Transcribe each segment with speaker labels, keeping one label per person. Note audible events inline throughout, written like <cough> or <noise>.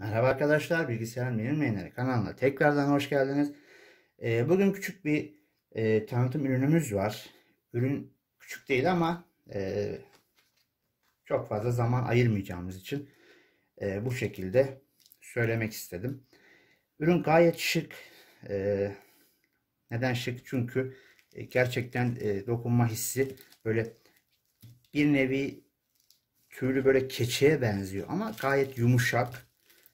Speaker 1: Merhaba arkadaşlar, Bilgisayar Bilim Yayınları kanalına tekrardan hoş geldiniz. Ee, bugün küçük bir e, tanıtım ürünümüz var. Ürün küçük değil ama e, çok fazla zaman ayırmayacağımız için e, bu şekilde söylemek istedim. Ürün gayet şık. E, neden şık? Çünkü e, gerçekten e, dokunma hissi böyle bir nevi tüylü böyle keçeye benziyor ama gayet yumuşak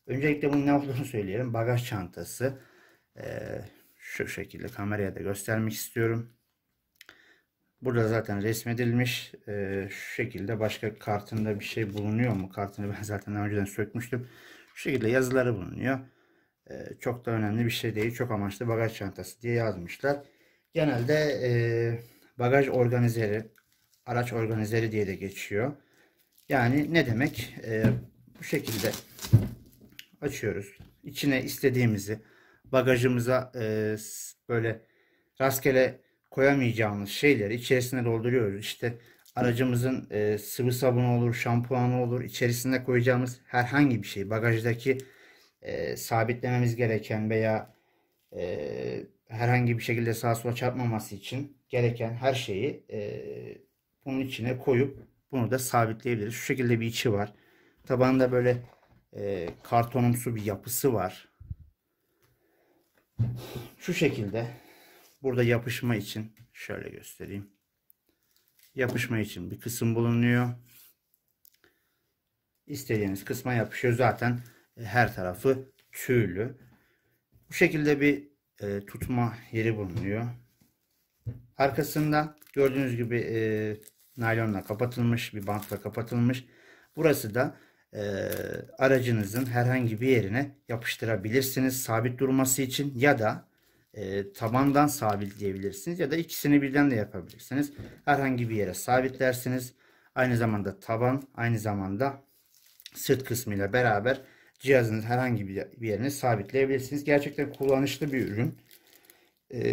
Speaker 1: Öncelikle bunun ne olduğunu <laughs> söyleyelim. Bagaj çantası ee, şu şekilde kameraya da göstermek istiyorum. Burada zaten resmedilmiş. Ee, şu şekilde başka kartında bir şey bulunuyor mu? Kartını ben <laughs> zaten daha önceden sökmüştüm. Şu şekilde yazıları bulunuyor. Ee, çok da önemli bir şey değil. Çok amaçlı bagaj çantası diye yazmışlar. Genelde e, bagaj organizeri, araç organizeri diye de geçiyor. Yani ne demek? Ee, bu şekilde açıyoruz. İçine istediğimizi bagajımıza e, böyle rastgele koyamayacağımız şeyleri içerisine dolduruyoruz. İşte aracımızın e, sıvı sabunu olur, şampuanı olur, içerisinde koyacağımız herhangi bir şey, bagajdaki e, sabitlememiz gereken veya e, herhangi bir şekilde sağa sola çarpmaması için gereken her şeyi e, bunun içine koyup bunu da sabitleyebiliriz. Şu şekilde bir içi var. Tabanda böyle e, kartonumsu bir yapısı var. Şu şekilde burada yapışma için şöyle göstereyim. Yapışma için bir kısım bulunuyor. İstediğiniz kısma yapışıyor. Zaten e, her tarafı tüylü. Bu şekilde bir e, tutma yeri bulunuyor. Arkasında gördüğünüz gibi e, naylonla kapatılmış bir bantla kapatılmış. Burası da e, aracınızın herhangi bir yerine yapıştırabilirsiniz sabit durması için ya da e, tabandan sabitleyebilirsiniz ya da ikisini birden de yapabilirsiniz. Herhangi bir yere sabitlersiniz. Aynı zamanda taban aynı zamanda sırt kısmıyla beraber cihazınız herhangi bir yerine sabitleyebilirsiniz. Gerçekten kullanışlı bir ürün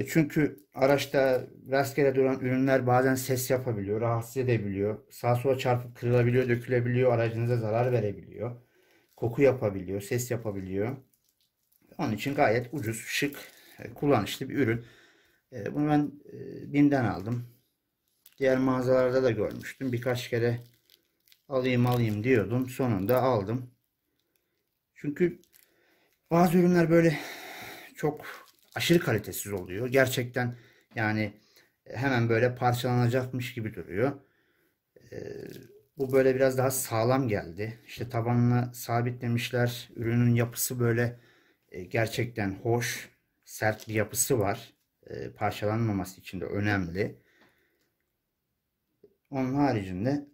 Speaker 1: çünkü araçta rastgele duran ürünler bazen ses yapabiliyor, rahatsız edebiliyor. Sağa sola çarpıp kırılabiliyor, dökülebiliyor, aracınıza zarar verebiliyor. Koku yapabiliyor, ses yapabiliyor. Onun için gayet ucuz, şık, kullanışlı bir ürün. E, bunu ben e, BİM'den aldım. Diğer mağazalarda da görmüştüm. Birkaç kere alayım alayım diyordum. Sonunda aldım. Çünkü bazı ürünler böyle çok aşırı kalitesiz oluyor. Gerçekten yani hemen böyle parçalanacakmış gibi duruyor. Ee, bu böyle biraz daha sağlam geldi. İşte tabanını sabitlemişler. Ürünün yapısı böyle e, gerçekten hoş, sert bir yapısı var. Ee, parçalanmaması için de önemli. Onun haricinde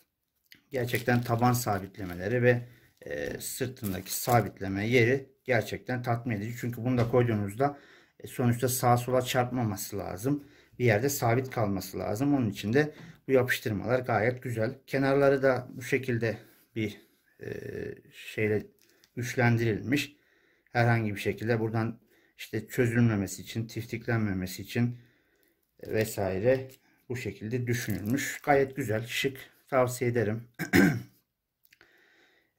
Speaker 1: <clears throat> gerçekten taban sabitlemeleri ve e, sırtındaki sabitleme yeri gerçekten tatmin edici. Çünkü bunu da koyduğunuzda e, sonuçta sağa sola çarpmaması lazım. Bir yerde sabit kalması lazım. Onun için de bu yapıştırmalar gayet güzel. Kenarları da bu şekilde bir e, şeyle güçlendirilmiş. Herhangi bir şekilde buradan işte çözülmemesi için, tiftiklenmemesi için vesaire bu şekilde düşünülmüş. Gayet güzel, şık. Tavsiye ederim. <clears throat>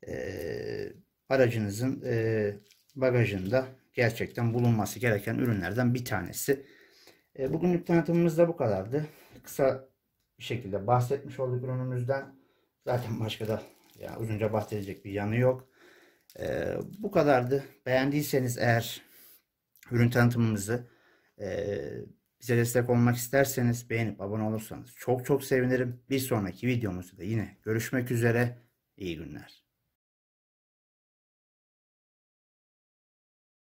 Speaker 1: Ee, aracınızın e, bagajında gerçekten bulunması gereken ürünlerden bir tanesi. E, bugünlük tanıtımımız da bu kadardı. Kısa bir şekilde bahsetmiş olduk ürünümüzden. Zaten başka da ya uzunca bahsedecek bir yanı yok. E, bu kadardı. Beğendiyseniz eğer ürün tanıtımımızı e, bize destek olmak isterseniz beğenip abone olursanız çok çok sevinirim. Bir sonraki videomuzda yine görüşmek üzere. İyi günler.